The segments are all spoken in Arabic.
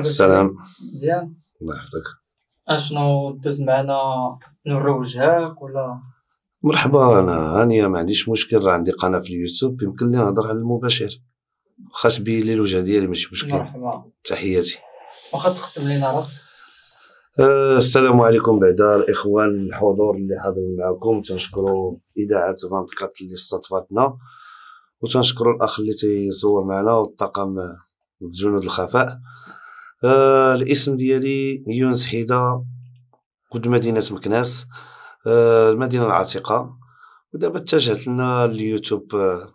السلام مزيان الله يحفظك اشنو دوز معنا نورو وجهك ولا مرحبا انا هانيه ما عنديش مشكل راه عندي قناه في اليوتيوب يمكن لي نهضر على المباشر واخا تبين لي الوجه ديالي ماشي مشكل مرحبا تحياتي واخا تقدم لينا راسك آه، السلام عليكم بعدا الاخوان الحضور اللي حاضرين معكم تنشكروا اذاعه 24 اللي استضافتنا وتنشكروا الاخ اللي تيصور معنا والطاقم الجنود الخفاء آه الاسم ديالي يونس حيدة كنت مدينة مكناس آه المدينة العتيقة ودابا اتجهت لنا اليوتيوب آه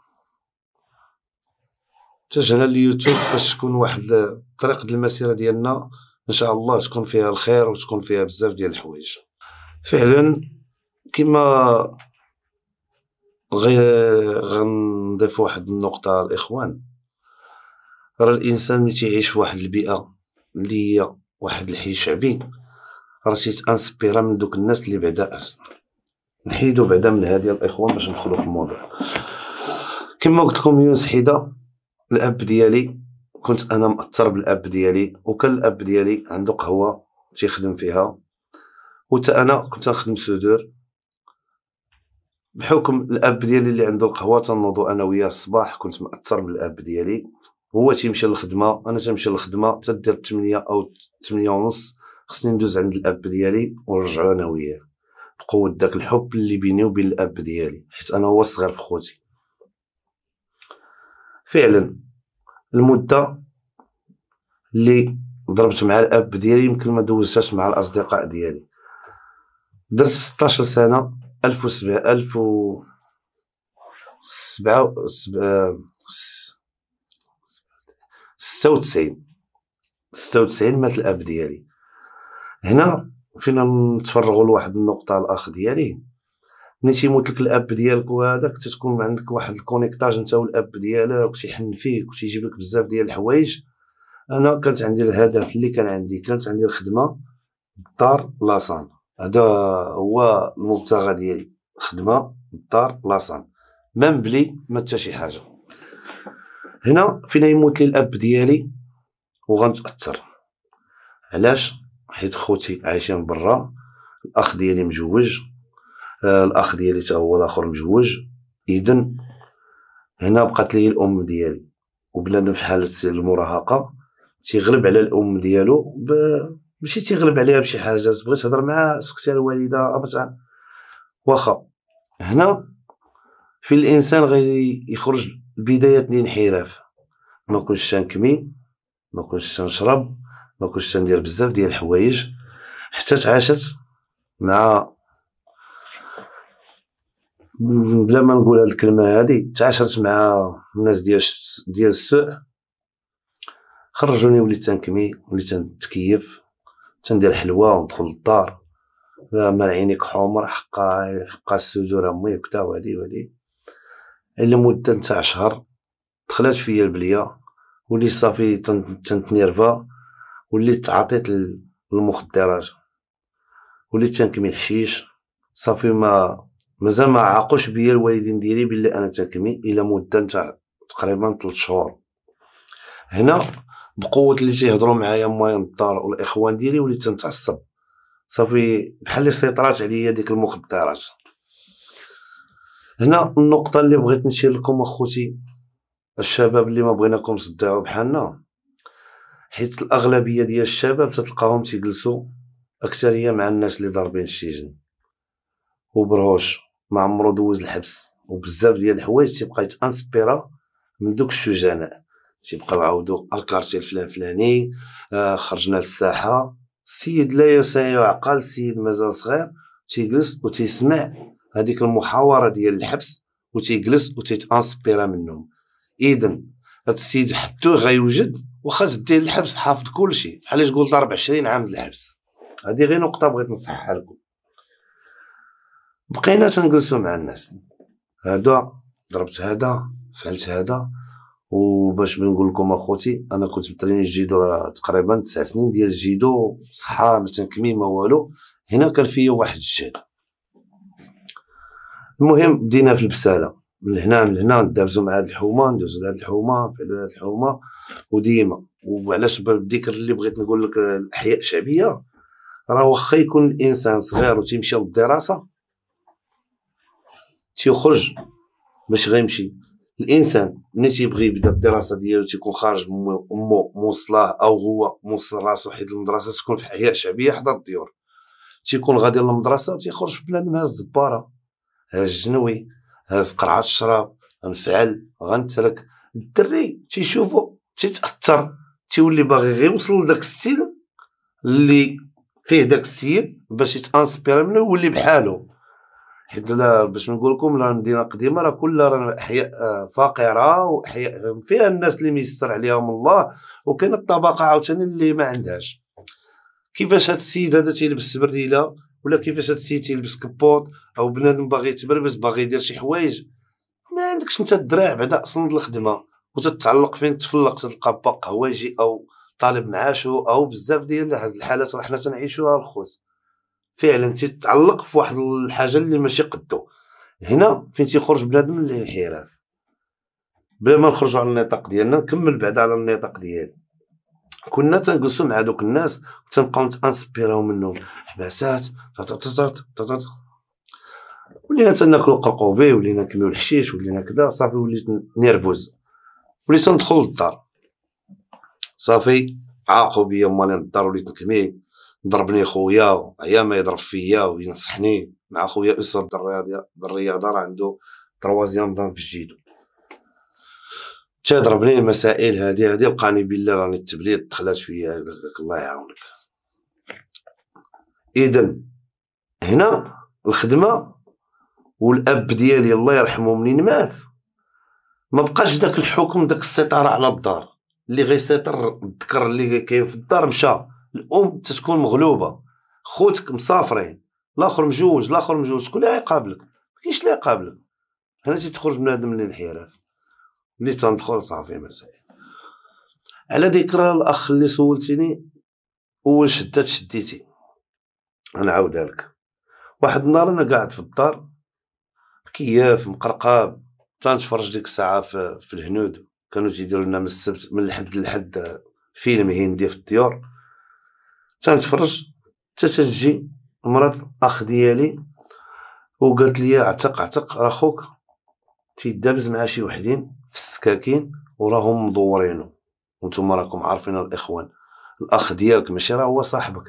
اتجهنا لليوتيوب باش تكون واحد الطريق ديال المسيرة ديالنا ان شاء الله تكون فيها الخير وتكون فيها بزاف ديال الحوايج فعلا كما غير غنضيف واحد النقطة الإخوان راه الإنسان ملي تيعيش في واحد البيئة ليا هي واحد الحي شعبي رشيت انسبيرا من دوك الناس اللي بعدا نحيدو بعدا من هذه الاخوان باش ندخلو في الموضوع كما قلت لكم يونس حيدا الاب ديالي كنت انا مأثر بالاب ديالي وكان الاب ديالي عنده قهوه تيخدم فيها وتا انا كنت نخدم سودور بحكم الاب ديالي اللي عنده القهوه تنوضو انا وياه الصباح كنت مأثر بالاب ديالي هو تيمشي للخدمه انا تنمشي للخدمه تدير 8 او 8 ونص خصني ندوز عند الاب ديالي ونرجعو انا وياه بقوه داك الحب اللي بيني وبين الاب ديالي حيت انا هو الصغير في خوتي فعلا المده اللي ضربت مع الاب ديالي يمكن ما دوزتهاش مع الاصدقاء ديالي درت 16 سنه 1700 1000 و 7 96 96 مات الاب ديالي هنا فينا نتفرغوا لواحد النقطه الاخ ديالي ملي تيموت لك الاب ديالك وهذاك تتكون عندك واحد الكونيكتاج انت والاب ديالك وتيحن فيك وتيجيب لك بزاف ديال الحوايج انا كانت عندي الهدف اللي كان عندي كانت عندي الخدمه دار لاسان هذا هو المبتغى ديالي خدمه دار لاسان مام بلي ما حتى شي حاجه هنا فين يموت لي الاب ديالي وغنتاثر علاش حيت خوتي عايشين برا الاخ ديالي مجوج آه، الاخ ديالي حتى هو الاخر مجوج اذا هنا بقات لي الام ديالي وبنادم في حاله المراهقه تيغلب على الام ديالو ماشي تيغلب عليها بشي حاجه بغيت تهضر معاه سكتي الوالده واخا هنا في الانسان غادي يخرج بداية الانحراف ما كنتش تنكمي ما كنتش تنشرب ما كنتش تندير بزاف ديال الحوايج حتى تعاشرت مع بلا ما نقول هاد الكلمه هادي تعاشرت مع الناس ديال ديال السوء خرجوني وليت تنكمي وليت تنتكيف تندير حلوى وندخل للدار مال عينيك حمر حقا حقا السدور امي وكذا وهادي وهادي لمده نتاع شهر دخلات فيا البليه وليت صافي تنتنيرفا وليت تعاطيت المخدرات وليت تنكمي الحشيش صافي ما مازال ما عاقوش بيا الوالدين ديالي بلي انا تنكمي الى مده نتاع تقريبا 3 شهور هنا بقوه اللي تيهضروا معايا مواليد الدار والاخوان ديالي وليت تنتعصب صافي بحال اللي سيطرات عليا ديك المخدرات هنا النقطه اللي بغيت نشير لكم اخوتي الشباب اللي ما بغيناكم تضيعوا بحالنا حيت الاغلبيه ديال الشباب تتلقاهم تيجلسوا اكثريه مع الناس اللي ضاربين السجن وبرهوش ما عمرو دوز الحبس وبزاف ديال الحوايج تيبقى يتانسبيرا من دوك الشجناء تيبقاو عاودوا الكارتي الفلان فلاني آه خرجنا للساحه السيد لا يساع عقل السيد مازال صغير تيجلس وتسمع هذيك المحاوره ديال الحبس وتيجلس وتيتانسبيرا منهم اذن هذا السيد حتى غيوجد واخا دير الحبس حافظ كل شيء بحال تقول قلت 24 عام الحبس هذه غير نقطه بغيت نصححها لكم بقينا تنجلسوا مع الناس هذا ضربت هذا فعلت هذا وباش بنقول لكم اخوتي انا كنت بتريني الجيدو تقريبا تسع سنين ديال الجيدو صحه ما تنكمي ما والو هنا كان فيا واحد الشهاده المهم بدينا في البساله من هنا من هنا ندابزو مع هاد الحومه ندوزو لهاد الحومه نفعلو هاد الحومه وديما وعلاش بالذكر اللي بغيت نقول لك الاحياء الشعبيه راه واخا يكون الانسان صغير وتيمشي للدراسه تيخرج باش غيمشي الانسان ملي تيبغي يبدا الدراسه ديالو تيكون خارج امو موصلاه او هو موصل راسو حيت المدرسه تكون في احياء شعبيه حدا الديور تيكون غادي للمدرسه تيخرج في بلاد مع الزباره جنوي هاز قرعه الشراب غنفعل غنترك الدري تيشوفو تيتاثر تيولي باغي غير يوصل لذاك السلم اللي فيه داك السيد باش يتانسبيرا منه ويولي بحالو حيت باش نقول لكم راه المدينه القديمه راه كلها راه احياء فقيره واحياء فيها الناس اللي ميسر عليهم الله وكاين الطبقه عاوتاني اللي ما عندهاش كيفاش هاد السيد هذا تيلبس برديله ولا كيفاش هاد السيد تيلبس كبوط او بنادم باغي يتبربس باغي يدير شي حوايج ما عندكش انت الدراع بعدا اصلا الخدمه وتتعلق فين تفلق تلقى باق هواجي او طالب معاشو او بزاف ديال هاد الحالات راه حنا تنعيشوها الخوت فعلا تتعلق في واحد الحاجه اللي ماشي قدو هنا فين تيخرج بنادم الانحراف بلا ما نخرجوا على النطاق ديالنا نكمل بعدا على النطاق ديالي كنا تنجلسوا مع هذوك الناس وتنبقاو نتانسبيراو منهم حباسات ولينا تناكلو قرقوبي ولينا نكميو الحشيش ولينا كذا صافي وليت نيرفوز وليت ندخل للدار صافي عاقوا بيا مالين الدار وليت نكمي ضربني خويا هيا ما يضرب فيا وينصحني مع خويا اسر الرياضه الرياضه راه عنده تروازيام دان في جيدو تضربني المسائل هذه هذه لقاني بالله راني التبليد دخلت فيا الله يعاونك اذا هنا الخدمه والاب ديالي الله يرحمه منين مات ما بقاش داك الحكم داك السيطره على الدار اللي غيسيطر الذكر اللي كاين في الدار مشى الام تتكون مغلوبه خوتك مسافرين الاخر مجوج الاخر مجوج شكون اللي غيقابلك ما كاينش اللي يقابلك هنا تيخرج بنادم الانحراف ملي تندخل صافي مسائل على ذكر الاخ اللي سولتيني اول شده شديتي عاودها لك واحد النهار انا قاعد في الدار كياف مقرقاب تنتفرج ديك الساعه في, في الهنود كانوا تيديروا لنا من السبت من الحد للحد فيلم هندي في الطيور تنتفرج حتى تجي مرات الاخ ديالي وقالت لي اعتق اعتق اخوك خوك تيدابز مع شي وحدين في السكاكين وراهم مدورينو وانتم راكم عارفين الاخوان الاخ ديالك ماشي راه هو صاحبك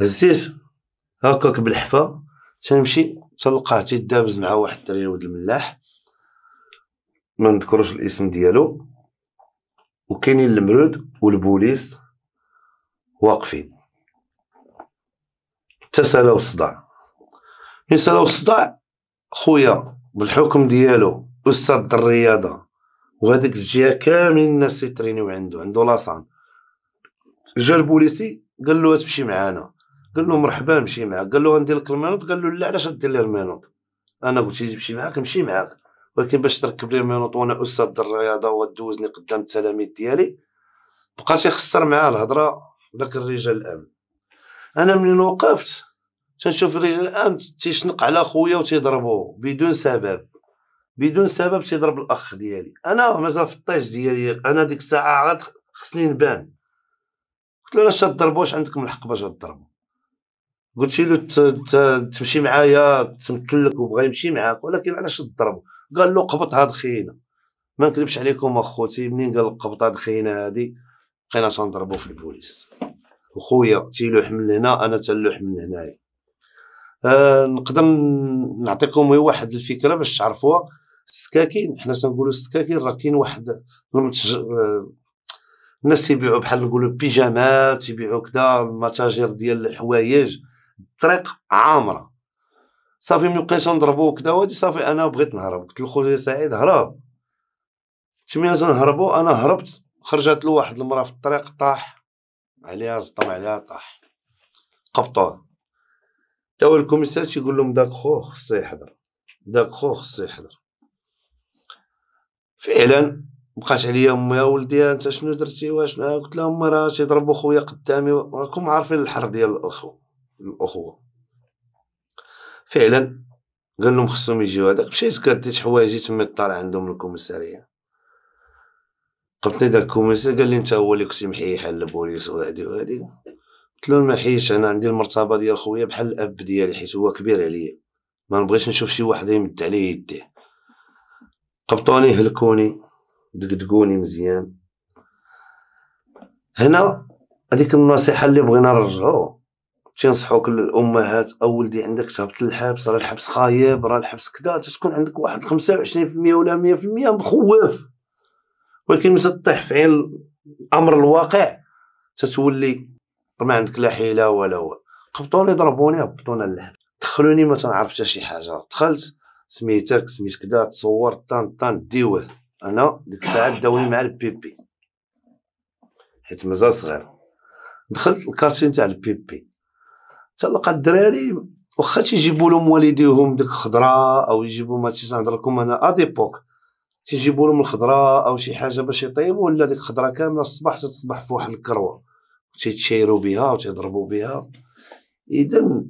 هزيت هكاك بالحفا تنمشي تلقاه تيدابز مع واحد الدري ود الملاح ما نذكروش الاسم ديالو وكاينين المرود والبوليس واقفين تسالاو الصداع من سالاو الصداع خويا بالحكم ديالو استاذ الرياضه وهذيك الجهه كاملين الناس يترينيو عنده عنده لاصان جا البوليسي قال له تمشي معانا قال له مرحبا نمشي معاك قال له غندير لك المينوط قال له لا علاش غدير لي المينوط انا قلت لي نمشي معاك نمشي معاك ولكن باش تركب لي المينوط وانا استاذ الرياضه ودوزني قدام التلاميذ ديالي بقى تيخسر معاه الهضره داك الرجال الامن انا منين وقفت تنشوف رجال الامن تيشنق على خويا وتيضربوه بدون سبب بدون سبب تيضرب الاخ ديالي انا مازال في الطيش ديالي انا ديك الساعه عاد خصني نبان قلت له علاش واش عندكم الحق باش تضربوا قلت له تمشي معايا تمثل لك وبغى يمشي معاك ولكن علاش تضربوا قال له هاد خينا ما نكذبش عليكم اخوتي منين قال هاد خينا هادي بقينا تنضربوا في البوليس وخويا تيلوح من هنا انا تنلوح من هنايا آه نقدر نعطيكم واحد الفكره باش تعرفوها السكاكين حنا تنقولوا السكاكين راه كاين واحد المتج... آه، الناس يبيعوا بحال نقولوا بيجامات يبيعوا كذا المتاجر ديال الحوايج الطريق عامره صافي ملي بقيت نضربو وكذا وهادي صافي انا بغيت نهرب قلت خويا سعيد هرب تمينا تنهربو انا هربت خرجت له واحد المراه في الطريق طاح عليها زطم عليها طاح قبطوه تا هو الكوميسار تيقول لهم داك خو خصو يحضر داك خو خصو يحضر فعلا بقات عليا امي ولدي انت شنو درتي واش قلت امي راه تيضربوا خويا قدامي راكم عارفين الحر ديال الاخو الاخوه فعلا قال لهم خصهم يجيو هذاك مشيت كديت حوايجي تما طالع عندهم الكوميساريه قبطني داك الكوميسار قال لي انت هو اللي كنتي محيي حال البوليس وهادي وهادي قلت له ما حيش انا عندي المرتبه ديال خويا بحال الاب ديالي حيت هو كبير عليا ما نبغيش نشوف شي واحد يمد عليه يديه قبطوني هلكوني دقدقوني مزيان هنا هذيك النصيحة اللي بغينا نرجعو تنصحوك الامهات او ولدي عندك تهبط للحبس راه الحبس خايب راه الحبس كدا تتكون عندك واحد 25% ولا 100% مخوف ولكن ملي تطيح في عين الامر الواقع تتولي ما عندك لا حيله ولا هو قبطوني ضربوني هبطونا للحبس دخلوني ما تنعرفش حتى شي حاجه دخلت سميتك سميت كذا تصور طان طان ديوه انا ديك الساعه داوني مع البيبي حيت مازال صغير دخلت الكارتين تاع البيبي تلقى الدراري واخا تيجيبوا لهم والديهم ديك الخضره او يجيبوا ما نهضر لكم انا اديبوك تيجيبوا لهم الخضره او شي حاجه باش يطيبوا ولا ديك الخضره كامله الصباح تتصبح في واحد الكروه تيتشايرو بها وتيضربوا بها اذا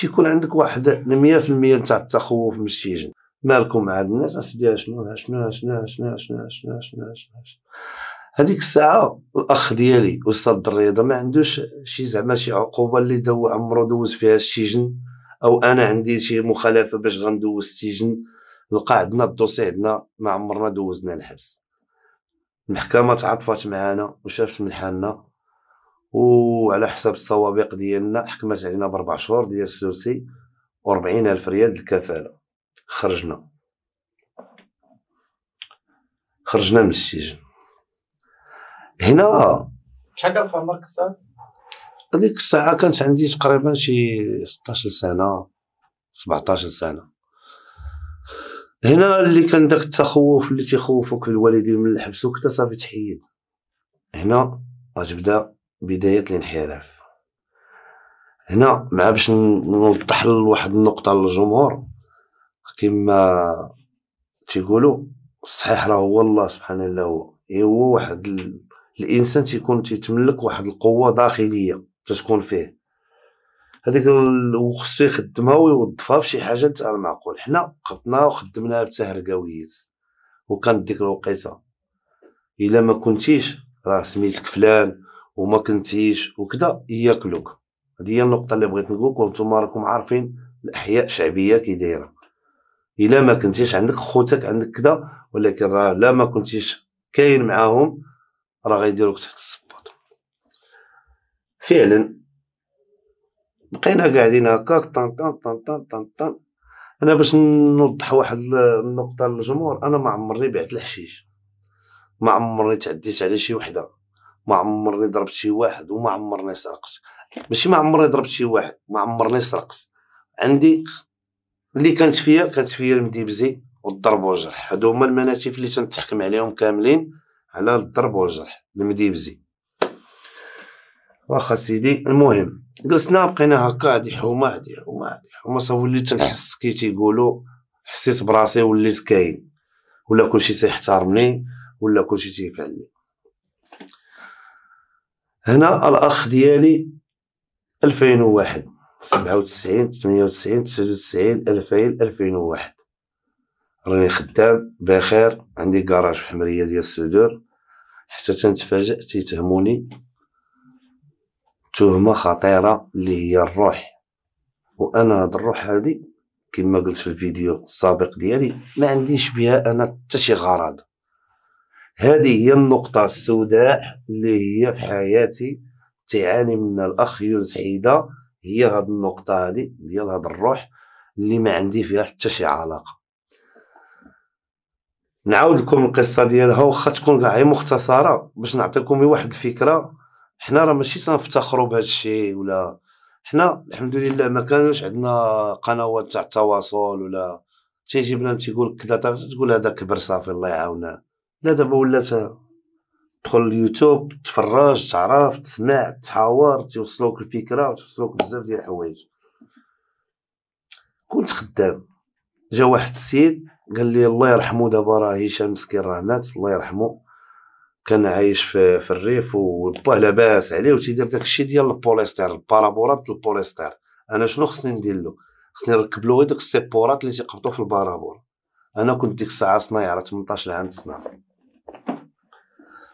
تيكون عندك واحد 100% نتاع التخوف من جن مالكم مع الناس اسيدي شنو شنو شنو شنو شنو شنو شنو شنو هذيك الساعه الاخ ديالي استاذ الرياضه ما عندوش شي زعما شي عقوبه اللي دو عمرو دوز فيها السجن او انا عندي شي مخالفه باش غندوز السجن لقى عندنا الدوسي عندنا ما عمرنا دوزنا الحبس المحكمه تعاطفات معانا وشافت من حالنا وعلى حسب السوابق ديالنا حكمت علينا باربع شهور ديال السورسي و الف ريال الكفاله خرجنا خرجنا من السجن هنا شحال كان في عمرك الساعه هذيك الساعه كانت عندي تقريبا شي 16 سنه 17 سنه هنا اللي كان داك التخوف اللي تيخوفك الوالدين من الحبس وكذا صافي تحيد هنا غتبدا بدايه الانحراف هنا مع باش نوضح لواحد النقطه للجمهور كما تيقولوا الصحيح راه هو الله سبحانه الا هو إيه هو واحد الانسان تيكون تيتملك واحد القوه داخليه تتكون فيه هذيك وخصو يخدمها ويوظفها في شي حاجه تاع المعقول حنا خبطنا وخدمناها بتهركاويات وكانت ديك الوقيته الا ما كنتيش راه سميتك فلان وما كنتيش وكذا ياكلوك هذه هي النقطه اللي بغيت نقولك وانتم راكم عارفين الاحياء الشعبيه كي دايره الا ما كنتيش عندك خوتك عندك كذا ولكن راه لا ما كنتيش كاين معاهم راه غيديروك تحت الصباط فعلا بقينا قاعدين هكا طن طن طن طن طن طن انا باش نوضح واحد النقطه للجمهور انا ما عمرني بعت الحشيش ما عمرني تعديت على شي وحده ما عمرني ضربت شي واحد وما عمرني سرقت ماشي ما عمرني ضربت شي واحد ما عمرني سرقت عندي اللي كانت فيا كانت فيا المديبزي والضرب والجرح هادو هما المناتيف اللي تنتحكم عليهم كاملين على الضرب والجرح المديبزي واخا سيدي المهم جلسنا بقينا هكا هادي حومه هادي حومه هادي حومه صافي وليت تنحس كي تيقولوا حسيت براسي وليت كاين ولا كلشي تيحترمني ولا كلشي تيفعلني هنا الاخ ديالي 2001 97 98 99 2000 2001 راني خدام بخير عندي كراج في حمريه ديال السدور حتى تنتفاجئ تيتهموني تهمه خطيره اللي هي الروح وانا هاد الروح هادي كما قلت في الفيديو السابق ديالي ما عنديش بها انا حتى شي غرض هذه هي النقطة السوداء اللي هي في حياتي تعاني منها الأخ يونس حيدة هي هاد النقطة هادي ديال هاد الروح اللي ما عندي فيها حتى شي علاقة نعاود لكم القصة ديالها واخا تكون كاع مختصرة باش نعطيكم واحد الفكرة حنا راه ماشي سنفتخروا بهذا الشيء ولا حنا الحمد لله ما كانوش عندنا قنوات تاع التواصل ولا تيجي بنادم تيقول كذا تقول هذا كبر صافي الله يعاونه لا دابا ولات تدخل اليوتيوب تفرج تعرف تسمع تحاور توصلوك الفكره وتوصلوك بزاف ديال الحوايج كنت خدام جا واحد السيد قال لي الله يرحمه دابا راه هشام مسكين راه مات الله يرحمه كان عايش في, في الريف وباه لاباس عليه و تيدير داكشي ديال البوليستير البارابورات البوليستير انا شنو خصني ندير له خصني نركب له غير داك السيبورات اللي تيقبطو في البارابور انا كنت ديك الساعه صنايع راه 18 عام صنايع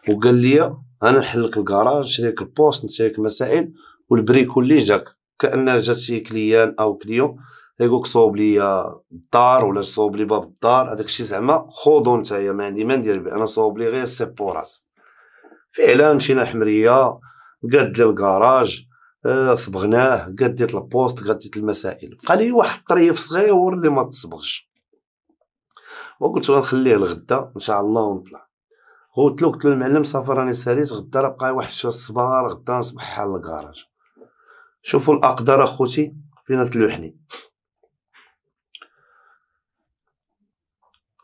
وقال لي انا نحل لك الكراج نشري لك البوست نشري لك المسائل والبريكو اللي جاك كان جات شي كليان او كليون يقولك صوب لي الدار ولا صوب لي باب الدار هذاك الشيء زعما خوضو نتايا ما عندي ما ندير به انا صوب لي غير السيبورات فعلا مشينا حمريه قاد الكراج آه، صبغناه قديت البوست قديت المسائل قال لي واحد الطريف صغير اللي ما تصبغش وقلت غنخليه لغدا ان شاء الله ونطلع قلت له قلت له المعلم صافي راني ساليت غدا راه بقى واحد الشهر الصبار غدا نصبح على الكراج شوفوا الاقدار اخوتي فين تلوحني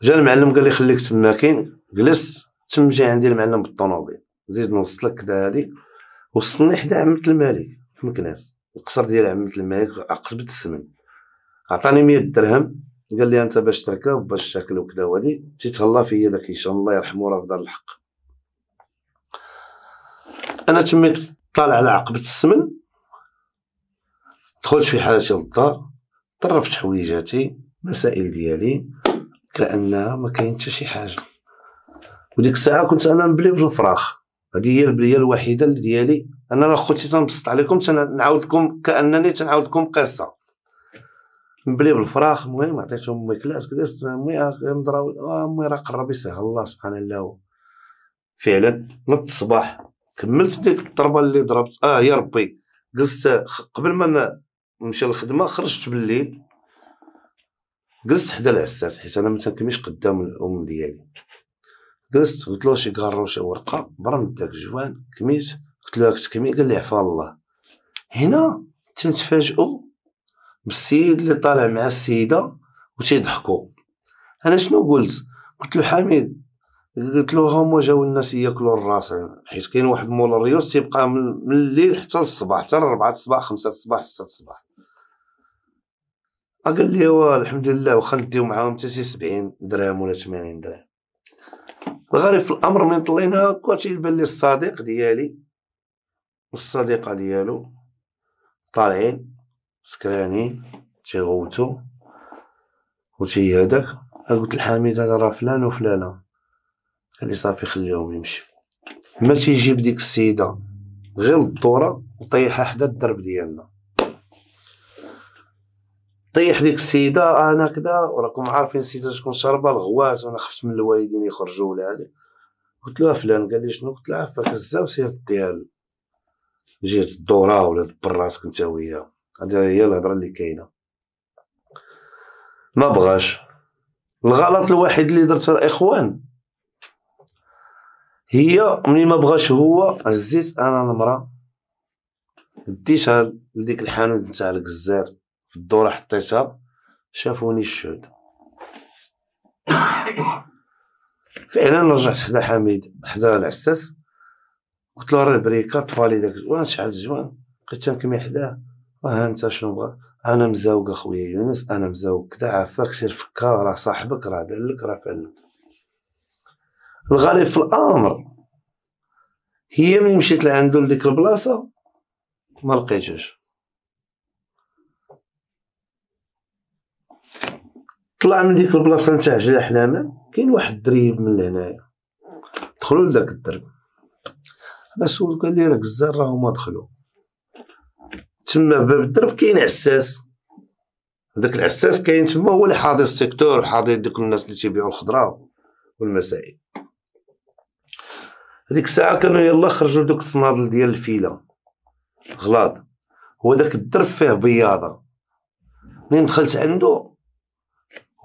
جا المعلم قال لي خليك تما كاين جلس تم جا عندي المعلم بالطوموبيل زيد نوصلك كدا هادي وصلني حدا عمة الملك في مكناس القصر ديال عمة الملك عقبت السمن عطاني مية درهم قال لي انت باش تركب باش شكل وكذا وهادي تيتهلا فيا داك هشام الله يرحمه راه دار الحق انا تميت طالع على عقبه السمن دخلت في حالتي للدار طرفت حويجاتي مسائل ديالي كانها ما كاين حتى شي حاجه وديك الساعه كنت انا مبلي بالفراخ هذه هي البليه الوحيده ديالي انا راه خوتي تنبسط عليكم تنعاود لكم كانني تنعاود لكم قصه مبلي بالفراخ المهم عطيتهم امي كلاس كلاس امي مضراوي امي راه قرب يسهل الله سبحانه الله فعلا نط الصباح كملت ديك الضربه اللي ضربت اه يا ربي جلست قبل ما نمشي للخدمه خرجت بالليل جلست حدا العساس حيت انا ما تنكميش قدام الام ديالي جلست قلت له شي كارو شي ورقه برم داك جوان كميت قلت له كتكمي قال لي عفا الله هنا تنتفاجئوا بالسيد اللي طالع مع السيده وتيضحكوا انا شنو قلت قلت له حميد قلت له هما جاو الناس ياكلوا الراس حيت كاين واحد مول الريوس تيبقى من الليل حتى الصباح حتى 4 الصباح 5 الصباح 6 الصباح قال لي وا الحمد لله واخا نديو معاهم حتى شي 70 درهم ولا 80 درهم الغريب في الامر من طلينا هكا تيبان لي الصديق ديالي والصديقه ديالو طالعين سكراني تيغوتو و تي تيهداك قلت لحميد هدا راه فلان وفلانة قال لي صافي خليهم يمشيو ما تيجيب ديك السيدة غير الدوره وطيحها حدا الدرب ديالنا طيح ديك السيدة انا كدا وراكم عارفين السيدة تكون شاربة الغوات وانا خفت من الوالدين يخرجوا ولا هذا قلت له فلان قال لي شنو قلت له عفاك الزاو سير ديال جهة الدورة ولا براسك انت وياه هذه هي الهضره اللي كاينه ما بغاش الغلط الوحيد اللي درته الاخوان هي ملي ما بغاش هو هزيت انا المراه ديتها لديك الحانوت نتاع الجزار في الدوره حطيتها شافوني الشهود فعلا رجعت حدا حميد حدا العساس قلت له راه البريكه طفالي داك وانا شحال الجوان بقيت تنكمي حداه ها آه، انت شنو بغا انا مزاوق اخويا يونس انا مزاوق كدا عافاك سير فكا راه صاحبك راه دار راه فعلك الغريب في الامر هي ملي مشيت لعندو لديك البلاصه ما لقيتهاش طلع من ديك البلاصه نتاع جلا حلامان كاين واحد الدريب من لهنايا دخلوا لذاك الدرب انا سولت قال لي الزر الزار راهما دخلوا تما باب الدرب كاين عساس داك العساس كاين تما هو اللي حاضر السيكتور حاضر دوك الناس اللي تيبيعوا الخضره والمسائل هذيك الساعه كانوا يلا خرجوا دوك الصنادل ديال الفيله غلاط هو داك الدرب فيه بياضه منين دخلت عنده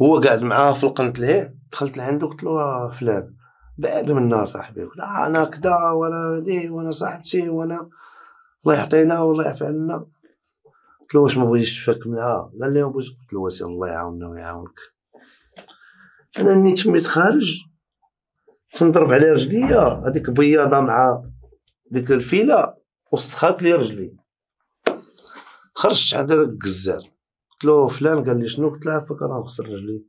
هو قاعد معاها في القنت له دخلت لعندو قلت له آه، فلان بعد منا صاحبي لا آه، انا كدا ولا دي وانا صاحبتي وانا الله يعطينا والله يعفي عنا قلت له واش ما بغيتش تفك منها لي ما بغيتش قلت له وسير الله يعاوننا ويعاونك انا ملي تميت خارج تنضرب على رجليا هذيك بياضه مع ديك الفيله وسخات لي رجلي خرجت عند هذاك الجزار قلت له فلان قال لي شنو قلت له عفاك راه نغسل رجلي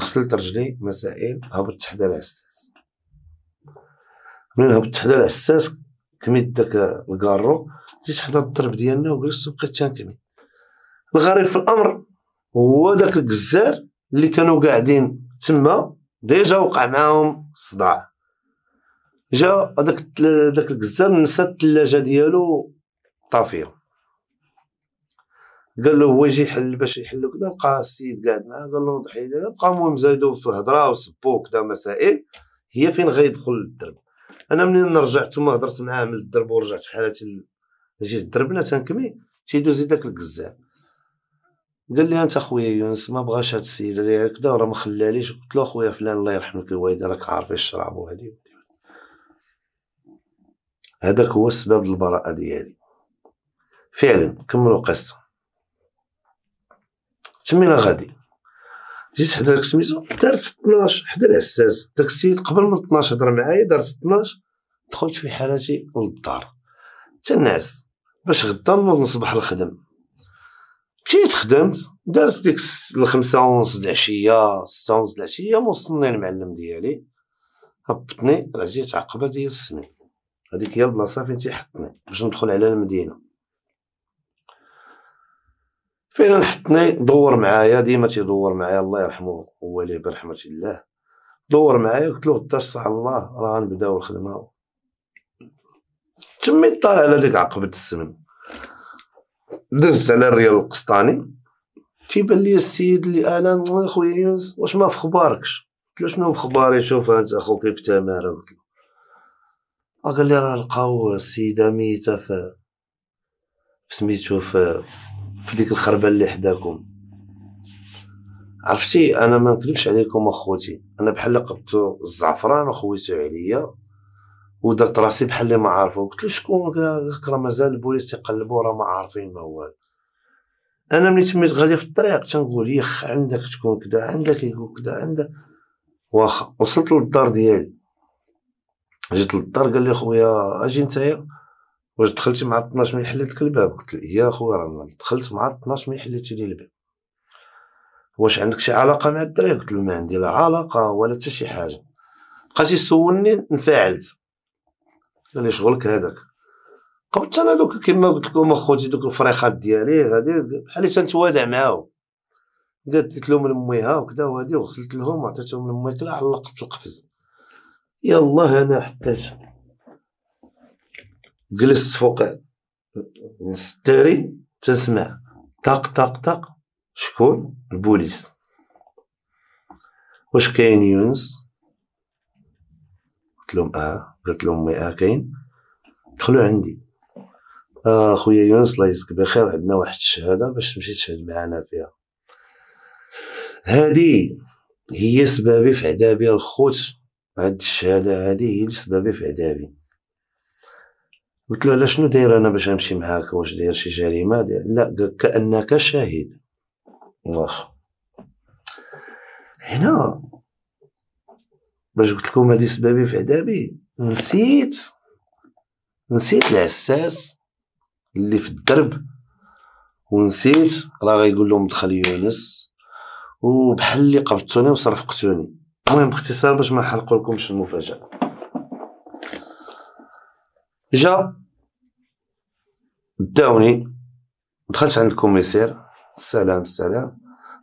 غسلت رجلي مسائل هبطت حدا العساس منين هبطت حدا العساس كميت داك الكارو جيت حدا الضرب ديالنا وجلست وبقيت تنكمي الغريب في الامر هو داك الجزار اللي كانوا قاعدين تما ديجا وقع معاهم صداع جا هذاك داك الجزار نسى الثلاجه ديالو طافيه قال له هو يجي يحل باش يحل كدا لقى السيد قاعد معاه قال له ضحي بقى المهم زايدو في الهضره وسبو كذا مسائل هي فين غيدخل الدرب انا منين رجعت ثم هضرت معاه من الدرب ورجعت في حالتي جيت دربنا تنكمي تيدوز داك الكزال قال لي انت اخويا يونس ما بغاش هاد السيد اللي هكذا وراه ما خلاليش قلت له اخويا فلان الله يرحمك الوالدين راك عارف الشراب وهادي هذاك هو السبب البراءة ديالي فعلا كملوا قصه تمينا غادي جيت حدا داك سميتو دارت 12 حدا العساس داك السيد قبل من 12 هضر معايا دارت 12 دخلت في حالتي للدار تنعس باش غدا نوض نصبح الخدم مشيت خدمت دارت ديك الخمسة ونص العشية ستة ونص العشية موصلني المعلم ديالي هبطني رجعت عقبة ديال السمي هاديك هي البلاصة فين تيحطني باش ندخل على المدينة فين حطني دور معايا ديما تيدور معايا الله يرحمه هو برحمه الله دور معايا قلت له غدا الساعه الله راه غنبداو الخدمه تمي طالع على ديك عقبه السمن دزت على الريال القسطاني تيبان لي السيد اللي انا خويا يونس واش ما في خباركش قلت له شنو في خباري شوف انت اخوك كيف تمارا قلت له آه، قال لي راه لقاو السيده ميته ف سميتو في في ديك الخربه اللي حداكم عرفتي انا ما نكذبش عليكم اخوتي انا بحال قبطو الزعفران وخويتو عليا ودرت راسي بحال اللي ما عارفو قلت له شكون راه مازال البوليس تيقلبو راه ما عارفين ما هو انا ملي تميت غادي في الطريق تنقول يخ عندك تكون كدا عندك يكون كدا عندك واخا وصلت للدار ديالي جيت للدار قال لي خويا اجي نتايا واش دخلتي مع 12 ملي حليت لك الباب قلت له يا خويا راه دخلت مع 12 ملي حليتي لي الباب واش عندك شي علاقه مع الدراري قلت له ما عندي لا علاقه ولا حتى شي حاجه بقى يسولني انفعلت قال لي شغلك هذاك قبلت انا دوك كما قلت لكم اخوتي دوك الفريخات ديالي غادي بحال تنتوادع معاهم قلت لهم لميها وكذا وهادي وغسلت لهم وعطيتهم لمي علقت القفز يلاه انا حتى جلست فوق نص تسمع طق طق طق شكون البوليس واش كاين يونس قلت لهم اه قلت لهم امي اه كاين دخلوا عندي اه خويا يونس الله يجزيك بخير عندنا واحد الشهاده باش تمشي تشهد معنا فيها هادي هي سبابي في عذابي الخوت هاد الشهاده هادي هي اللي سبابي في عذابي قلت له شنو داير انا باش نمشي معاك واش داير شي جريمه داير لا كانك شاهد واخا هنا باش قلت لكم هذه سبابي في عذابي نسيت نسيت العساس اللي في الدرب ونسيت راه غيقول لهم دخل يونس وبحال اللي قبضتوني وصرفقتوني المهم باختصار باش ما نحلقوا لكمش المفاجاه جا داوني دخلت عند الكوميسير السلام السلام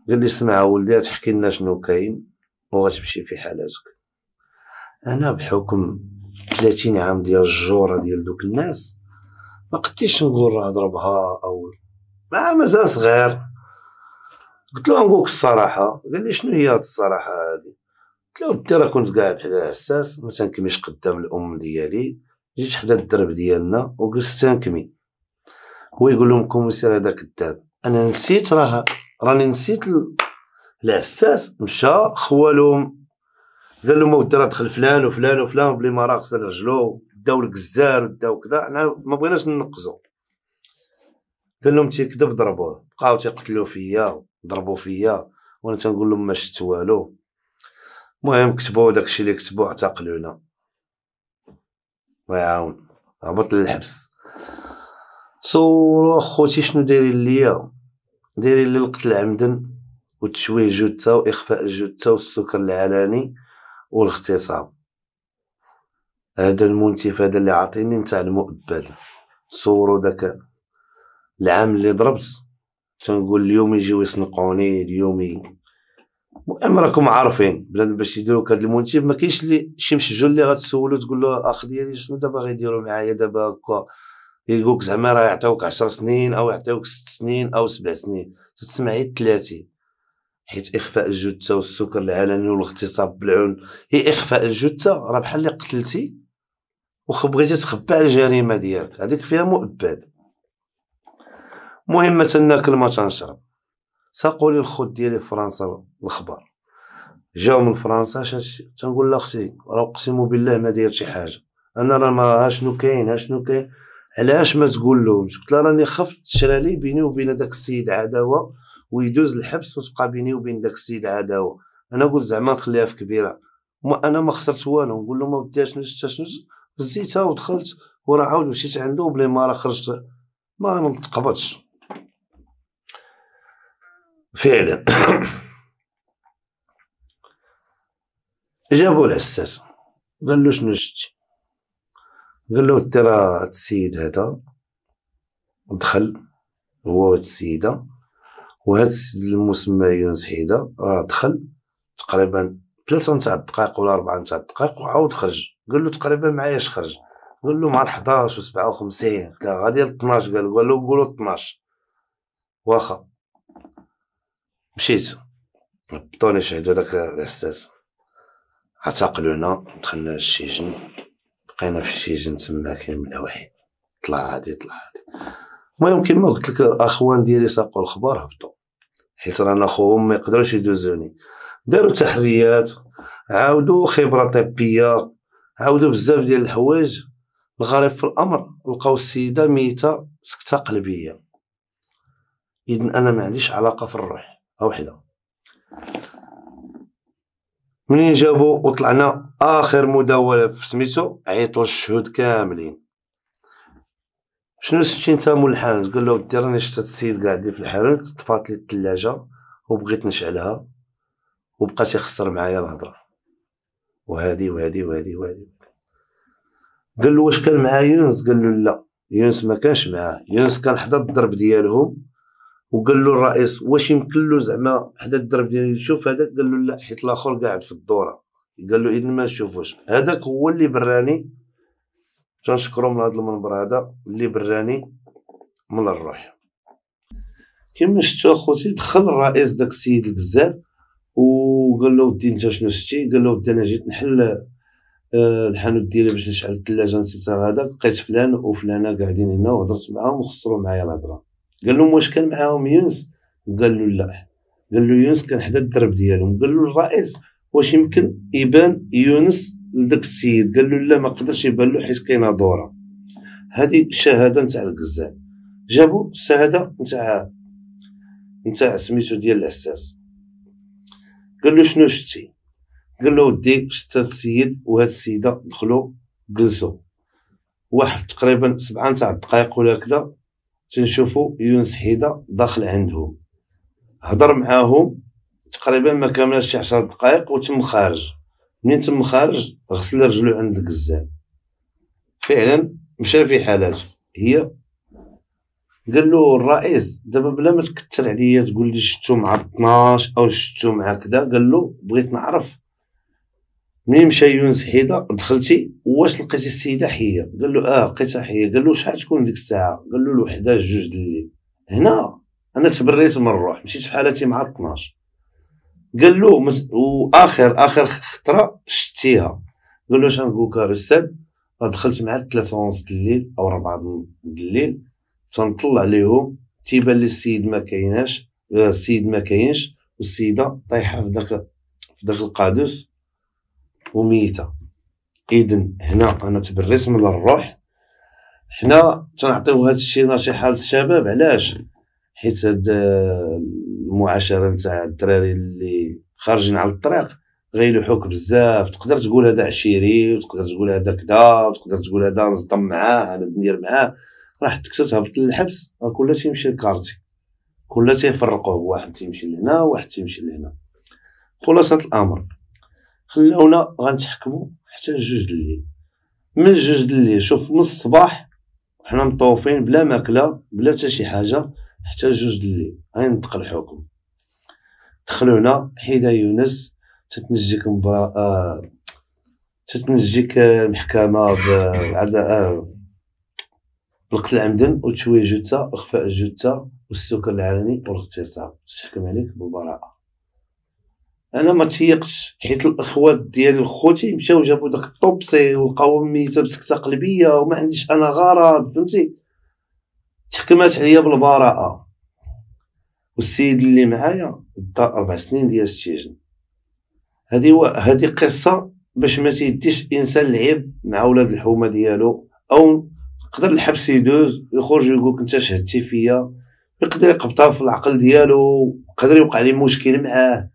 قال لي اسمع ولدي تحكي لنا شنو كاين وغتمشي في حالاتك انا بحكم 30 عام ديال الجوره ديال دوك الناس ما قدتيش نقول راه ضربها او ما مازال صغير قلت له نقولك الصراحه قال لي شنو هي هاد الصراحه هادي قلت له راه كنت قاعد على حساس ما تنكميش قدام الام ديالي جيت حدا الدرب ديالنا وجلست تنكمي هو يقول لهم كوميسير هذا كذاب انا نسيت راه راني نسيت العساس مشى خوالهم قال لهم الدرا دخل فلان وفلان وفلان بلي ما راقص رجلو داو الجزار وداو كذا حنا ما بغيناش ننقزو قال لهم تيكذب ضربوه بقاو تيقتلوا فيا ضربوا فيا وانا تنقول لهم ما شفت والو المهم كتبوا داكشي اللي كتبوا اعتقلونا ويعاون هبط للحبس تصوروا اخوتي شنو دايرين ليا دايرين لي القتل عمدا وتشويه جثه واخفاء الجثه والسكر العلاني والاغتصاب هذا المنتفضه اللي عاطيني نتاع المؤبد تصوروا داك العام اللي ضربت تنقول اليوم يجيو يسنقوني اليوم المهم راكم عارفين بلاد باش يديروا كاد المنتج ما كاينش لي شي مشجون اللي غتسولو تقول له اخ ديالي شنو دابا غيديروا معايا دابا هكا يقولك زعما راه يعطيوك 10 سنين او يعطيوك 6 سنين او 7 سنين تسمعي 30 حيت اخفاء الجثه والسكر العلني والاغتصاب بالعون هي اخفاء الجثه راه بحال اللي قتلتي وبغيتي تخبى على الجريمه ديالك هذيك فيها مؤبد مهمة ناكل ما تنشرب ساقوا لي الخوت ديالي في فرنسا الخبر جاو من فرنسا تنقول لاختي راه اقسم بالله ما داير شي حاجه انا راه ما ها شنو كاين شنو كاين علاش ما تقول لهمش قلت لها راني خفت تشرالي بيني وبين داك السيد عداوه ويدوز الحبس وتبقى بيني وبين داك السيد عداوه انا قلت زعما نخليها في كبيره ما انا ما خسرت والو نقول له ما بديها نشتا شنو هزيتها ودخلت وراه عاود مشيت عنده وبلي ما راه خرجت ما نتقبضش فعلا جابوا الحساس قال له شنو شتي قال له ترى السيد هذا دخل هو هاد السيده وهاد المسمى يونس حيده راه دخل تقريبا ثلاثة نتاع الدقائق ولا أربعة نتاع الدقائق وعاود خرج قال له تقريبا معاياش خرج قال له مع 11 و 57 قال غادي ل 12 قال له قول له 12 واخا مشيت بطوني شهدو داك الاحساس اعتقلونا دخلنا للشيجن بقينا في الشيجن تما كاين من وحيد طلع عادي طلع عادي المهم كيما قلت لك الاخوان ديالي ساقوا الخبر هبطوا حيت رانا خوهم ما يقدروش يدوزوني داروا تحريات عاودوا خبره طبيه عاودوا بزاف ديال الحوايج الغريب في الامر لقاو السيده ميته سكته قلبيه اذن انا ما عنديش علاقه في الروح ها وحده منين جابو وطلعنا اخر مداوله في سميتو عيطوا الشهود كاملين شنو شتي نتا مول الحانوت قال له دير راني شفت السيد قاعد في الحانوت طفات لي الثلاجه وبغيت نشعلها وبقى تيخسر معايا الهضره وهادي وهادي وهادي وهادي قال له واش كان معاه يونس قال له لا يونس ما كانش معاه يونس كان حدا الضرب ديالهم وقال له الرئيس واش يمكن له زعما حدا الدرب ديالي يشوف هذاك قال له لا حيت الاخر قاعد في الدوره قال له اذا ما نشوفوش هذاك هو اللي براني تنشكرو من هذا المنبر هذا اللي براني من الروح كما شفتو اخوتي دخل الرئيس داك السيد الجزار وقال له ودي انت شنو شتي قال له ودي انا جيت نحل آه، الحانوت ديالي باش نشعل الثلاجه نسيت هذاك لقيت فلان وفلانه قاعدين هنا وهضرت معاهم وخسروا معايا الهضره قال لهم واش كان معاهم يونس قال له لا قال له يونس كان حدا الدرب ديالهم قال له الرئيس واش يمكن يبان يونس لذاك السيد قال له لا ما قدرش يبان له حيت كاينه دوره هذه شهاده نتاع القزال جابوا الشهاده نتاع نتاع سميتو ديال الاساس قال له شنو شتي قال له ودي شتا السيد وهاد السيده دخلوا جلسوا واحد تقريبا سبعة نتاع الدقائق ولا هكذا تنشوفو يونس حيدة داخل عندهم هضر معاهم تقريبا ما كملش شي 10 دقائق وتم خارج منين تم خارج غسل رجلو عند الكزال فعلا مشى في حالات هي قال له الرئيس دابا بلا ما تكثر عليا تقول لي شتو مع 12 او شتو مع كذا قال له بغيت نعرف مين مشى يونس حيدة دخلتي واش لقيتي السيدة حية قال له اه لقيتها حية قال له شحال تكون ديك الساعة قال له الوحدة جوج د الليل هنا انا تبريت من الروح مشيت في حالتي مع 12 قال له مس... واخر اخر خطره شتيها قال له شنو نقول استاذ آه، دخلت مع ثلاثة ونص الليل او ربعة الليل تنطلع ليهم تيبان لي السيد ما كايناش آه، السيد ما كاينش والسيده طايحه في داك في داك القادوس وميته اذن هنا انا تبريت من الروح حنا تنعطيو هذا الشيء نصيحه للشباب علاش حيت هاد آه، المعاشره نتاع الدراري اللي خارجين على الطريق غيلوحوك بزاف تقدر تقول هذا عشيري وتقدر تقول هذا كدا وتقدر تقول هذا نصدم معاه انا ندير معاه راح تهبط للحبس كل شيء تيمشي لكارتي شيء يفرقوه واحد تيمشي لهنا واحد تيمشي لهنا خلاصه الامر خلونا غنتحكموا حتى جوج د الليل من جوج د الليل شوف من الصباح وحنا مطوفين بلا ماكله بلا حتى شي حاجه حتى جوج د الليل غينطق الحكم دخلونا حيدا يونس تتنجيك مبرا آه تتنجيك المحكمه آه بالقتل عمدا وتشويه جثه واخفاء الجثه والسكر العلني والاغتصاب تحكم عليك بالبراءه انا ما تيقش حيت الاخوات ديالي وخوتي مشاو جابوا داك الطوبسي ولقاو ميته بسكته قلبيه وما عنديش انا غرض فهمتي تحكمات عليا بالبراءه والسيد اللي معايا دا اربع سنين ديال السجن هذه هو هذه قصه باش ما تيديش الانسان العيب مع ولاد الحومه ديالو او يقدر الحبس يدوز يخرج يقولك انت شهدتي فيا يقدر يقبطها في العقل ديالو يقدر يوقع لي مشكل معاه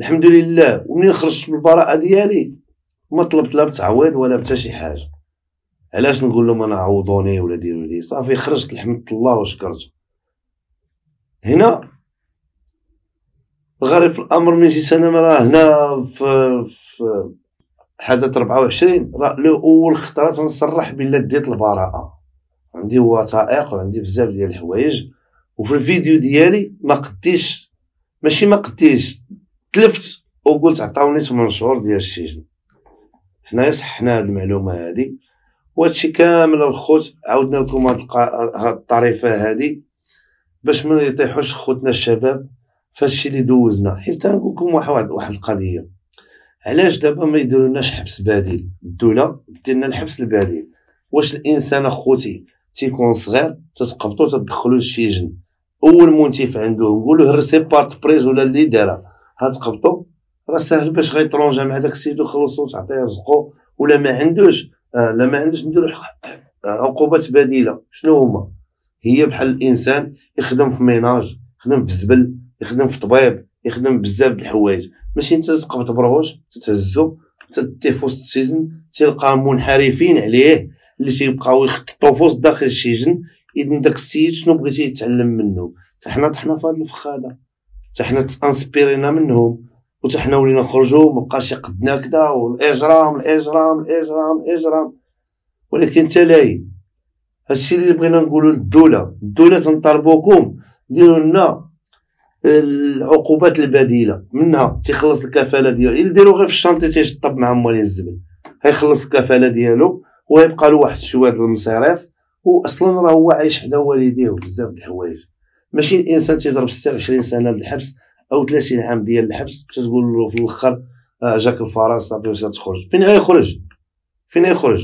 الحمد لله ومنين خرجت بالبراءه ديالي ما طلبت لا بتعويض ولا بتا شي حاجه علاش نقول لهم انا عوضوني ولا ديروا لي صافي خرجت الحمد لله وشكرته هنا الغريب في الامر من جيت انا راه هنا في, في حدث 24 راه اول خطره تنصرح بلي ديت البراءه عندي وثائق وعندي بزاف ديال الحوايج وفي الفيديو ديالي ما قديش ماشي ما قديش تلفت وقلت عطاوني 8 شهور ديال السجن حنايا صححنا هاد المعلومه هادي وهادشي كامل الخوت عاودنا لكم هاد, هاد الطريفه هادي باش ما يطيحوش خوتنا الشباب فهادشي اللي دوزنا حيت نقول لكم واحد واحد القضيه علاش دابا ما يديرولناش حبس بديل الدوله ديرنا الحبس البديل واش الانسان اخوتي تيكون صغير تتقبطو تدخلو للسجن اول منتف عنده نقولو هرسي بارت بريز ولا اللي دارها غتقبضو راه ساهل باش غيترونجا مع داك السيد وخلصو تعطيه رزقو ولا ما عندوش آه، لا ما عندوش نديرو آه، عقوبات بديله شنو هما هي بحال الانسان يخدم في ميناج يخدم في زبل يخدم في طبيب يخدم بزاف د الحوايج ماشي انت تقبط بروج تتهزو تدي في وسط السجن تلقى منحرفين عليه اللي تيبقاو يخططو في وسط داخل السجن اذن داك السيد شنو بغيتي يتعلم منه حنا طحنا في الفخ الفخاده حتى حنا تانسبيرينا منهم وتحنا حنا ولينا نخرجوا مابقاش يقدنا كدا والاجرام الاجرام الاجرام الاجرام ولكن تلاين هادشي اللي بغينا نقولوا للدوله الدوله تنطالبوكم ديروا لنا العقوبات البديله منها تيخلص الكفاله ديالو الا ديرو غير في الشانطي تيشطب مع موالين الزبل هيخلص الكفاله ديالو ويبقى له واحد شويه المصاريف واصلا راه هو عايش حدا والديه بزاف د الحوايج ماشي الانسان تيضرب 26 سنه الحبس او 30 عام ديال الحبس تقول له في الاخر آه، جاك الفرنسا باش تخرج فين غيخرج فين غيخرج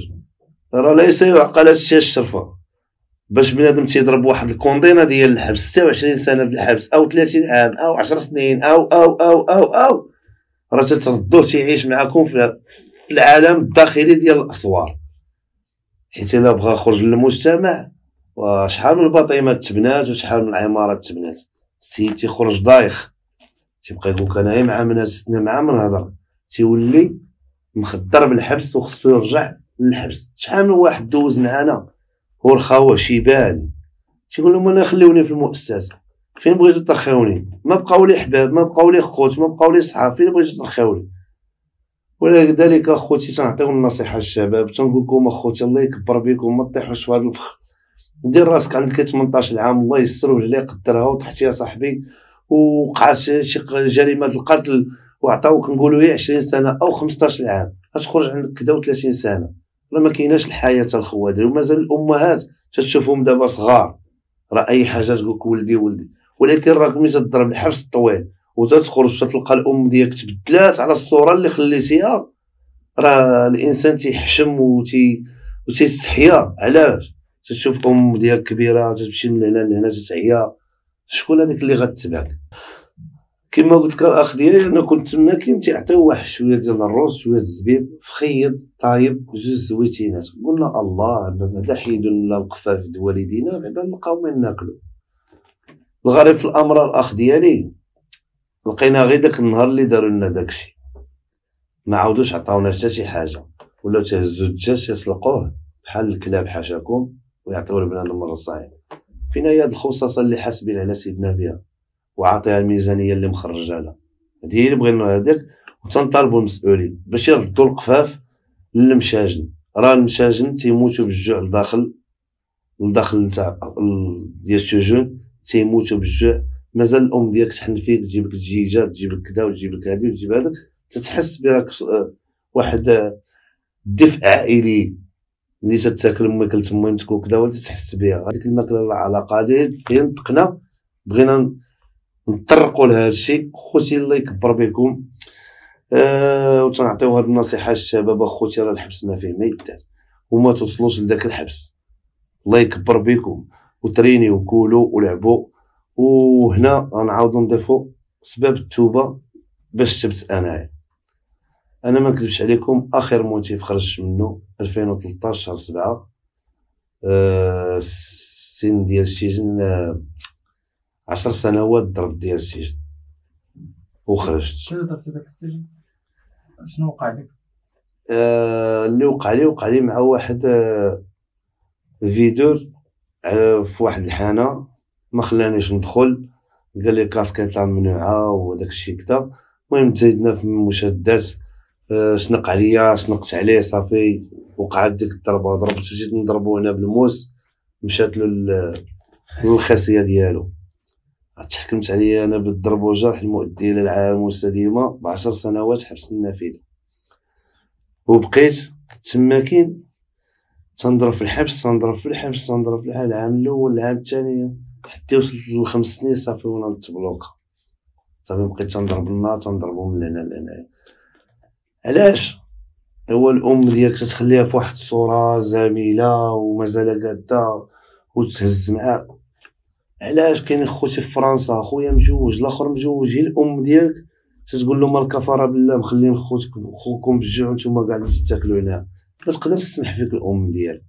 راه ليس يعقل هادشي الشرفه باش بنادم تيضرب واحد الكوندينا ديال الحبس 26 سنه ديال الحبس او 30 عام او 10 سنين او او او او او راه تتردوه تيعيش معاكم في العالم الداخلي ديال الاسوار حيت الا بغى يخرج للمجتمع وشحال من البطيمات تبنات وشحال من العمارات تبنات السيد تيخرج دايخ تيبقى يقولك انا مع من ستنا مع من هضر تيولي مخدر بالحبس وخصو يرجع للحبس شحال من واحد دوز معانا هو الخاوه شيبان تيقول لهم انا خليوني في المؤسسه فين بغيتو ترخيوني ما بقاو لي حباب ما بقاو لي خوت ما بقاو لي صحاب فين بغيتو ترخيوني ولذلك اخوتي تنعطيو النصيحه للشباب تنقول لكم اخوتي الله يكبر بكم ما تطيحوش في هذا الفخ دير راسك عندك 18 عام الله يستر ولا يقدرها وطحتي يا صاحبي وقعت شي جريمه القتل وعطاوك نقولوا هي 20 سنه او 15 عام غتخرج عندك كدا و30 سنه راه ما كايناش الحياه الخوادر ومازال الامهات تشوفهم دابا صغار راه اي حاجه تقولك ولدي ولدي ولكن راك ملي تضرب الحبس الطويل وتتخرج تلقى الام ديالك تبدلات على الصوره اللي خليتيها راه الانسان تيحشم وتي وتيستحيا علاش تشوف ام ديالك كبيره تمشي من هنا لهنا تتعيا شكون هذاك اللي غتبعك كما قلت لك الاخ ديالي انا كنت تما كاين تيعطيو واحد شويه ديال الروس شويه الزبيب فخيط طايب جوج زويتينات قلنا الله بعدا حيدوا لنا القفاف د والدينا بعدا نلقاو ما ناكلو الغريب في الامر الاخ ديالي لقينا غير داك النهار اللي داروا لنا داكشي ما عاودوش عطاونا حتى شي حاجه ولاو تهزوا الدجاج يسلقوه بحال الكلاب حاشاكم ويعطيو لبنان المرة صعيب فينا هي هاد الخصصة اللي حاس بها على سيدنا بها وعاطيها الميزانية اللي مخرجها لها هادي هي اللي بغينا هذاك وتنطالبوا المسؤولين باش يردوا القفاف للمشاجن راه المشاجن تيموتوا بالجوع لداخل لداخل نتاع ديال السجون تيموتوا بالجوع مازال الام ديالك تحن فيك تجيب لك الدجيجه تجيب لك كذا وتجيب لك هذه وتجيب هذاك تتحس براك آه، واحد آه، دفء عائلي ملي تتاكل الماكل تما كدا وانت تحس بها هذيك الماكله علاقه هذه هي نطقنا بغينا نطرقوا لهذا الشيء خوتي الله يكبر بكم آه وتنعطيو هاد النصيحه للشباب اخوتي راه الحبس ما فيه ما يدار وما توصلوش لذاك الحبس الله يكبر بكم وتريني وكولوا ولعبوا وهنا غنعاودو نضيفو سبب التوبه باش تبت انايا انا ما نكذبش عليكم اخر موتيف خرجت منه 2013 شهر 7 أه السن ديال السجن 10 آه، سنوات ضرب ديال السجن وخرجت شنو ضربتي داك السجن شنو وقع لك أه اللي وقع لي وقع لي مع واحد آه، فيدور في واحد الحانه ما خلانيش ندخل قال لي الكاسكيطه ممنوعه وداك الشيء كذا المهم تزيدنا في المشدات شنق آه، عليا شنقت عليه صافي وقعد ديك الضربه ضربت جيت نضربو هنا بالموس مشات له الخاصيه ديالو تحكمت عليا انا بالضرب وجرح المؤدي الى العالم المستديمه ب سنوات حبس النافذه وبقيت تما كاين تنضرب في الحبس تنضرب في الحبس تنضرب في الحبس العام الاول العام الثاني حتى وصلت لخمس سنين صافي وانا تبلوكا صافي بقيت تنضرب النار تنضربو من هنا لهنايا علاش هو الام ديالك تتخليها في واحد الصوره زميله ومازال قاده وتهز معاك علاش كاين خوتي في فرنسا خويا مجوج الاخر مجوج هي الام ديالك تتقول لهم الكفاره بالله مخلين خوتك وخوكم بالجوع نتوما قاعدين تاكلوا هنا ما تقدرش تسمح فيك الام ديالك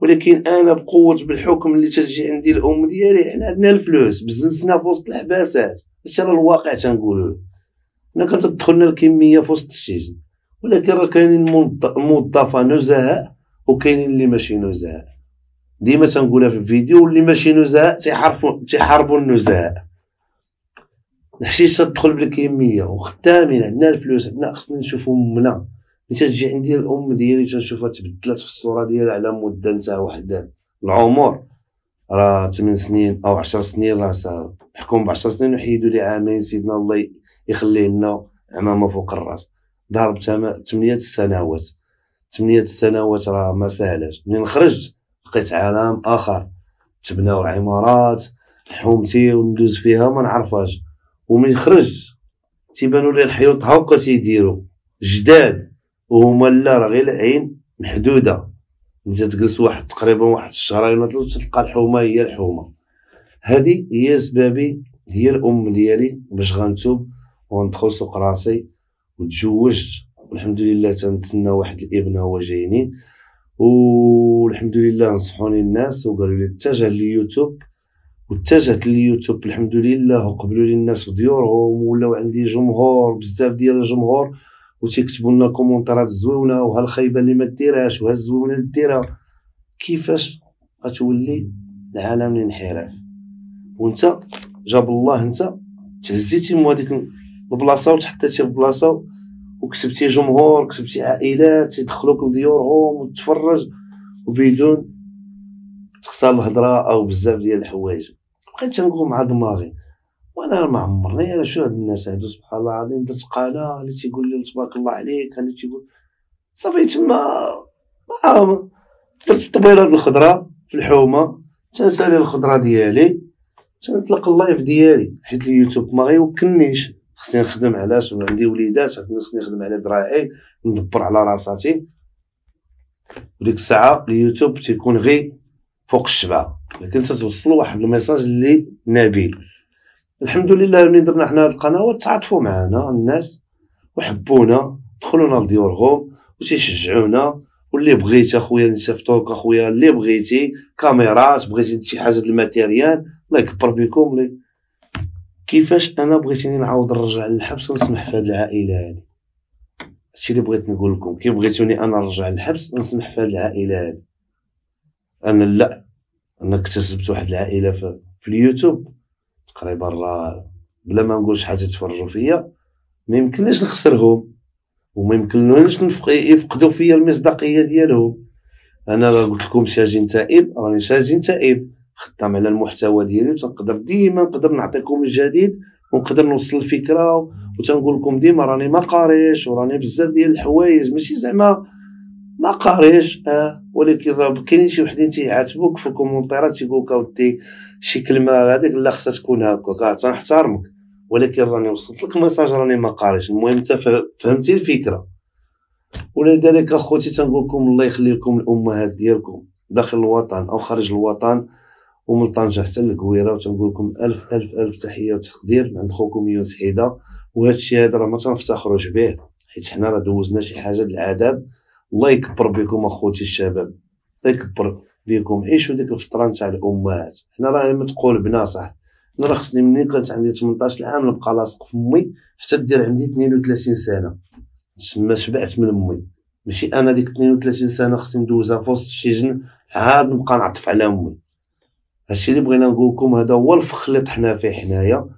ولكن انا بقوه بالحكم اللي تجي عندي الام ديالي حنا عندنا الفلوس بزنسنا في وسط الحباسات هذا الواقع تنقولوا حنا كتدخلنا الكميه في وسط السجن ولكن راه كاينين موظفه نزهاء وكاينين اللي ماشي نزهاء ديما تنقولها في الفيديو واللي ماشي نزهاء تيحاربوا تيحاربوا النزهاء الحشيش تدخل بالكميه وخدامين عندنا الفلوس عندنا خصنا نشوفو امنا ملي تجي عندي الام ديالي تنشوفها تبدلات في الصوره ديالها على مده نتاع واحد العمر راه 8 سنين او 10 سنين راه حكم ب 10 سنين وحيدوا لي عامين سيدنا الله يخليه لنا عمامه فوق الراس دار ثمانية السنوات ثمانية السنوات راه ما ساهلاش منين خرجت لقيت عالم اخر تبناو عمارات حومتي وندوز فيها ما نعرفهاش ومن خرجت تيبانوا لي الحيوط هاكا تيديروا جداد وهما لا راه غير العين محدوده انت تجلس واحد تقريبا واحد الشهرين ولا ثلاثه تلقى الحومه هي الحومه هذه هي سبابي هي الام ديالي باش غنتوب وندخل سوق راسي وتزوجت والحمد لله تنتسنى واحد الابن هو جايني والحمد لله نصحوني الناس وقالوا لي اتجه لليوتيوب واتجهت لليوتيوب الحمد لله وقبلوا لي الناس في ديورهم ولاو عندي جمهور بزاف ديال الجمهور وتيكتبوا لنا كومونترات زوينه وها الخايبه اللي ما ديرهاش وها اللي ديرها كيفاش غتولي العالم الانحراف وانت جاب الله انت تهزيتي مو هذيك البلاصه وتحطيتي البلاصه وكسبتي جمهور كسبتي عائلات تيدخلوك لديورهم وتتفرج وبدون تخسر الهضره او بزاف ديال الحوايج بقيت تنقول مع دماغي وانا ما عمرني انا شو هاد الناس هادو سبحان الله العظيم درت قاله اللي تيقول لي تبارك الله عليك اللي تيقول صافي تما ما آه، درت الطبيله الخضره في الحومه تنسالي الخضره ديالي تنطلق اللايف ديالي حيت اليوتيوب ما غيوكلنيش خصني نخدم علاش عندي وليدات خصني نخدم على دراعي ندبر على راساتي وديك الساعه اليوتيوب تيكون غي فوق الشبعه لكن تتوصل واحد الميساج اللي نبيل الحمد لله ملي درنا حنا هاد القنوات تعاطفوا معنا الناس وحبونا دخلونا لديورهم وتيشجعونا واللي بغيت اخويا نسافطوك اخويا اللي بغيتي كاميرات بغيتي شي حاجه د الماتيريال الله يكبر بكم لي كيفاش انا بغيتيني نعاود نرجع للحبس ونسمح في هذه العائله هذه الشيء اللي بغيت نقول لكم كي بغيتوني انا نرجع للحبس ونسمح في هذه العائله هذه انا لا انا اكتسبت واحد العائله في, في اليوتيوب تقريبا راه بلا ما نقول شحال تيتفرجوا فيا ما يمكنليش نخسرهم وما يمكنليش يفقدوا فيا المصداقيه ديالهم انا راه قلت لكم شاجين تائب راني شاجين تائب خدام على المحتوى ديالي وتنقدر ديما نقدر نعطيكم الجديد ونقدر نوصل الفكره وتنقول لكم ديما راني ما قاريش وراني بزاف ديال الحوايج ماشي زعما ما قاريش آه ولكن راه كاينين شي وحدين تيعاتبوك في الكومونتيرات تيقولك اودي شي كلمه هذيك لا خصها تكون هكا كاع آه، تنحترمك ولكن راني وصلت لك ميساج راني ما قاريش المهم انت فهمتي الفكره ولذلك اخوتي تنقول لكم الله يخلي لكم الامهات ديالكم داخل الوطن او خارج الوطن ومن طنجه حتى للكويره وتنقول لكم الف الف الف تحيه وتقدير من عند خوكم يونس حيده وهذا الشيء هذا راه ما تنفتخروش به حيت حنا راه دوزنا شي حاجه العذاب الله يكبر بكم اخوتي الشباب الله يكبر بكم عيشوا ديك الفتره نتاع الامهات حنا راه ما بنا صح انا راه خصني مني كانت عندي 18 عام نبقى لاصق في امي حتى دير عندي 32 سنه تما شبعت من امي ماشي انا ديك 32 سنه خصني ندوزها في وسط شي جن عاد نبقى نعطف على امي هادشي اللي بغينا نقول لكم هذا هو الفخ اللي طحنا فيه حنايا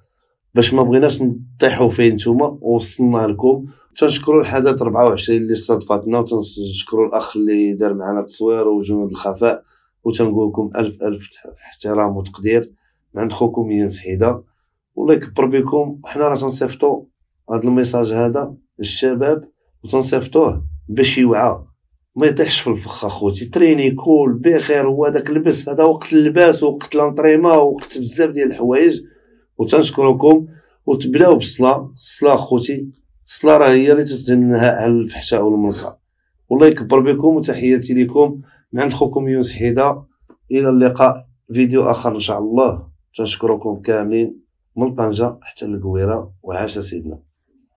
باش ما بغيناش نطيحوا فيه نتوما ووصلنا لكم تنشكروا الحدث 24 اللي استضفتنا وتنشكروا الاخ اللي دار معنا التصوير وجنود الخفاء وتنقول لكم الف الف احترام وتقدير من عند خوكم ينس حيدا والله يكبر بكم حنا راه تنصيفطوا هذا الميساج هذا للشباب وتنصيفطوه باش يوعى ما يطيحش في الفخ اخوتي تريني كول بخير هو داك لبس هذا وقت اللباس وقت لانطريما وقت بزاف ديال الحوايج وتنشكركم وتبداو بالصلاه الصلاه اخوتي الصلاه راه هي اللي تتجنها على الفحشاء والمنكر والله يكبر بكم وتحياتي لكم من عند خوكم يونس حيده الى اللقاء فيديو اخر ان شاء الله تنشكركم كاملين من طنجه حتى القويره وعاش سيدنا